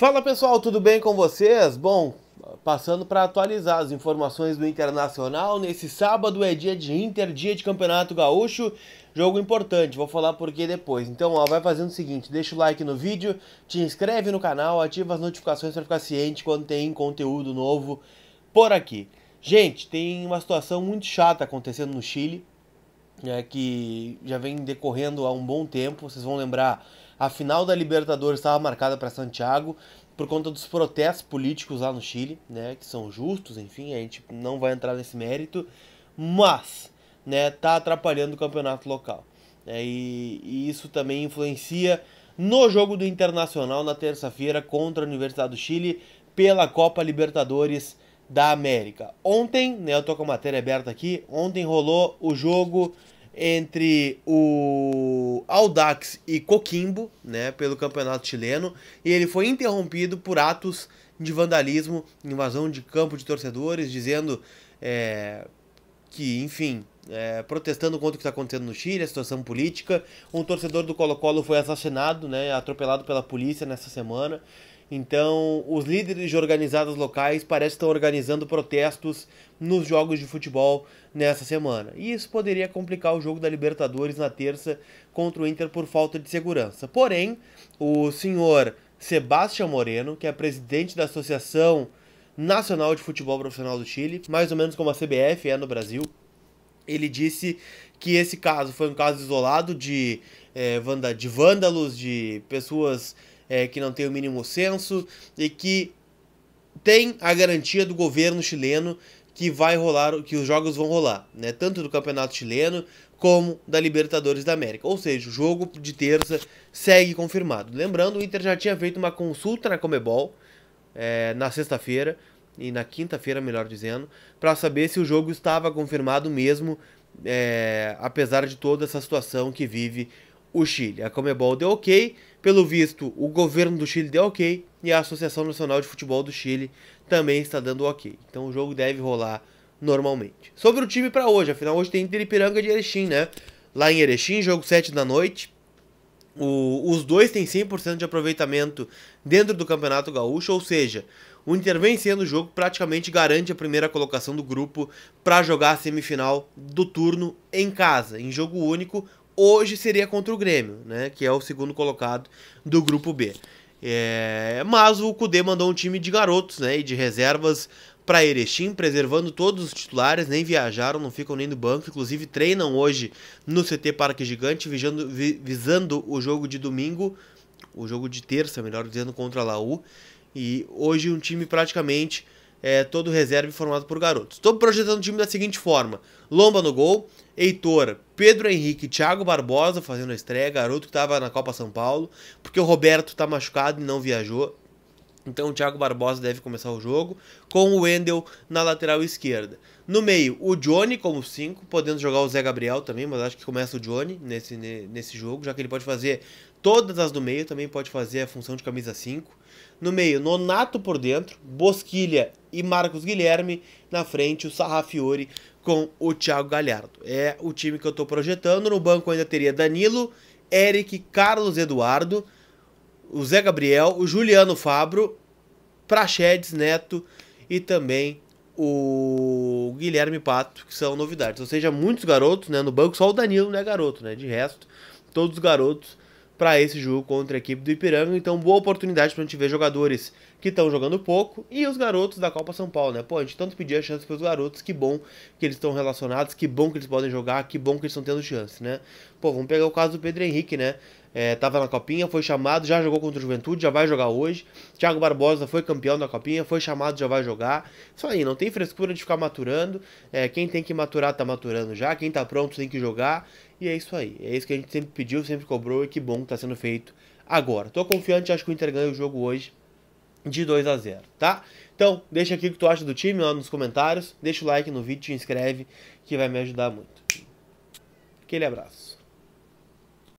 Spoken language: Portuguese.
Fala pessoal, tudo bem com vocês? Bom, passando para atualizar as informações do Internacional, nesse sábado é dia de Inter, dia de Campeonato Gaúcho, jogo importante, vou falar por que depois. Então, ó, vai fazendo o seguinte, deixa o like no vídeo, te inscreve no canal, ativa as notificações para ficar ciente quando tem conteúdo novo por aqui. Gente, tem uma situação muito chata acontecendo no Chile. Né, que já vem decorrendo há um bom tempo. Vocês vão lembrar, a final da Libertadores estava marcada para Santiago por conta dos protestos políticos lá no Chile, né, que são justos, enfim, a gente não vai entrar nesse mérito, mas né, tá atrapalhando o campeonato local. Né, e, e isso também influencia no jogo do Internacional na terça-feira contra a Universidade do Chile pela Copa Libertadores da América. Ontem, né, eu tô com a matéria aberta aqui, ontem rolou o jogo entre o Audax e Coquimbo, né, pelo campeonato chileno, e ele foi interrompido por atos de vandalismo, invasão de campo de torcedores, dizendo é, que, enfim, é, protestando contra o que está acontecendo no Chile, a situação política. Um torcedor do Colo-Colo foi assassinado, né, atropelado pela polícia nessa semana. Então, os líderes de organizadas locais parecem estar organizando protestos nos jogos de futebol nessa semana. E isso poderia complicar o jogo da Libertadores na terça contra o Inter por falta de segurança. Porém, o senhor Sebastião Moreno, que é presidente da Associação Nacional de Futebol Profissional do Chile, mais ou menos como a CBF é no Brasil, ele disse que esse caso foi um caso isolado de, é, de vândalos, de pessoas é, que não tem o mínimo senso e que tem a garantia do governo chileno que vai rolar, que os jogos vão rolar, né? Tanto do Campeonato Chileno como da Libertadores da América. Ou seja, o jogo de terça segue confirmado. Lembrando, o Inter já tinha feito uma consulta na Comebol é, na sexta-feira e na quinta-feira, melhor dizendo, para saber se o jogo estava confirmado mesmo, é, apesar de toda essa situação que vive o Chile. A Comebol deu ok, pelo visto, o governo do Chile deu ok e a Associação Nacional de Futebol do Chile também está dando ok. Então o jogo deve rolar normalmente. Sobre o time para hoje, afinal hoje tem Inter Ipiranga de Erechim, né? Lá em Erechim, jogo 7 da noite. O, os dois têm 100% de aproveitamento dentro do Campeonato Gaúcho, ou seja, o Inter vencendo o jogo praticamente garante a primeira colocação do grupo para jogar a semifinal do turno em casa, em jogo único, hoje seria contra o Grêmio, né? Que é o segundo colocado do grupo B. É, mas o Cudê mandou um time de garotos né, e de reservas para Erechim, preservando todos os titulares, nem viajaram, não ficam nem no banco, inclusive treinam hoje no CT Parque Gigante, visando, visando o jogo de domingo, o jogo de terça, melhor dizendo, contra a Laú. E hoje um time praticamente é, todo reserva formado por garotos. Estou projetando o time da seguinte forma: Lomba no gol, Heitor, Pedro Henrique, Thiago Barbosa fazendo a estreia, garoto que estava na Copa São Paulo, porque o Roberto está machucado e não viajou, então o Thiago Barbosa deve começar o jogo com o Wendel na lateral esquerda. No meio, o Johnny como 5, podendo jogar o Zé Gabriel também, mas acho que começa o Johnny nesse, nesse jogo, já que ele pode fazer todas as do meio, também pode fazer a função de camisa 5. No meio, Nonato por dentro, Bosquilha e Marcos Guilherme. Na frente, o Sarrafiori com o Thiago Galhardo. É o time que eu estou projetando. No banco ainda teria Danilo, Eric, Carlos Eduardo o Zé Gabriel, o Juliano Fabro, Praxedes Neto e também o Guilherme Pato, que são novidades. Ou seja, muitos garotos né, no banco, só o Danilo não é garoto, né? De resto, todos os garotos para esse jogo contra a equipe do Ipiranga. Então, boa oportunidade para a gente ver jogadores que estão jogando pouco e os garotos da Copa São Paulo, né? Pô, a gente tanto pedia chance para os garotos, que bom que eles estão relacionados, que bom que eles podem jogar, que bom que eles estão tendo chance, né? Pô, vamos pegar o caso do Pedro Henrique, né? é, tava na copinha, foi chamado, já jogou contra o Juventude, já vai jogar hoje. Thiago Barbosa foi campeão da copinha, foi chamado, já vai jogar. Isso aí, não tem frescura de ficar maturando. É, quem tem que maturar tá maturando já, quem tá pronto tem que jogar. E é isso aí. É isso que a gente sempre pediu, sempre cobrou e que bom que tá sendo feito agora. Tô confiante, acho que o Inter ganha o jogo hoje de 2 a 0, tá? Então, deixa aqui o que tu acha do time lá nos comentários, deixa o like no vídeo, te inscreve que vai me ajudar muito. Aquele abraço.